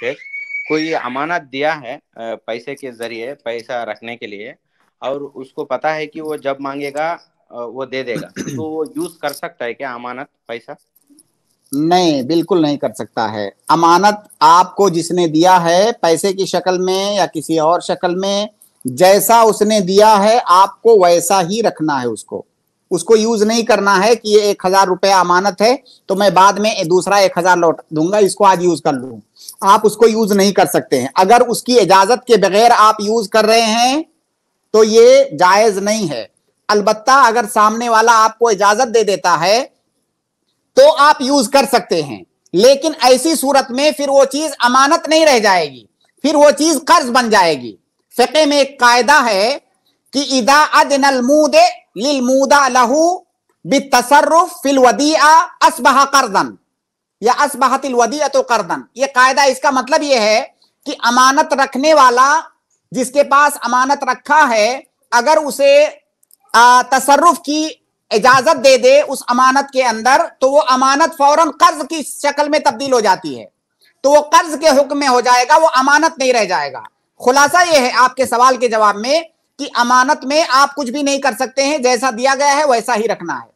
से कोई अमानत दिया है पैसे के जरिए पैसा रखने के लिए और उसको पता है कि वो जब मांगेगा वो दे देगा तो वो यूज कर सकता है क्या अमानत पैसा नहीं बिल्कुल नहीं कर सकता है अमानत आपको जिसने दिया है पैसे की शक्ल में या किसी और शक्ल में जैसा उसने दिया है आपको वैसा ही रखना है उसको उसको यूज नहीं करना है कि ये एक हजार रुपया अमानत है तो मैं बाद में दूसरा एक हजार लौट दूंगा इसको आज यूज कर लू आप उसको यूज नहीं कर सकते हैं अगर उसकी इजाजत के बगैर आप यूज कर रहे हैं तो ये जायज नहीं है अलबत्ता अगर सामने वाला आपको इजाजत दे देता है तो आप यूज कर सकते हैं लेकिन ऐसी सूरत में फिर वो चीज अमानत नहीं रह जाएगी फिर वो चीज कर्ज बन जाएगी फके में एक कायदा है कि इदा अदनल मूदे लिल मूदा लहू बितसरुफ फिल वदिया असबह करदन या असबहतिल वदिया तो करदन ये कायदा इसका मतलब ये है कि अमानत रखने वाला जिसके पास अमानत रखा है अगर उसे तसरुफ की इजाजत दे दे उस अमानत के अंदर तो वो अमानत फौरन कर्ज की शक्ल में तब्दील हो जाती है तो वो कर्ज के हुक्म में हो जाएगा वो अमानत नहीं रह जाएगा खुलासा ये है आपके सवाल के जवाब में कि अमानत में आप कुछ भी नहीं कर सकते हैं जैसा दिया गया है वैसा ही रखना है